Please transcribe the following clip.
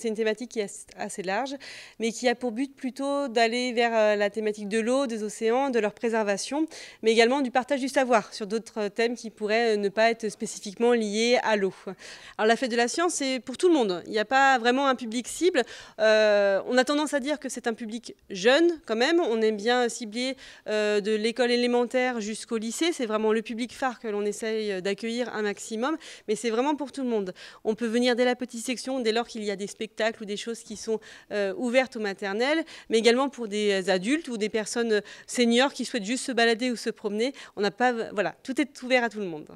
C'est une thématique qui est assez large, mais qui a pour but plutôt d'aller vers euh, la thématique de l'eau, des océans, de leur préservation, mais également du partage du savoir sur d'autres euh, thèmes qui pourraient euh, ne pas être spécifiquement liés à l'eau. Alors la fête de la science, c'est pour tout le monde. Il n'y a pas vraiment un public cible. on a tendance à dire que c'est un public jeune quand même. On aime bien cibler de l'école élémentaire jusqu'au lycée. C'est vraiment le public phare que l'on essaye d'accueillir un maximum, mais c'est vraiment pour tout le monde. On peut venir dès la petite section, dès lors qu'il y a des spectacles ou des choses qui sont euh, ouvertes aux maternelles, mais également pour des adultes ou des personnes euh, seniors qui souhaitent juste se balader ou se promener. On n'a pas, voilà, tout est ouvert à tout le monde.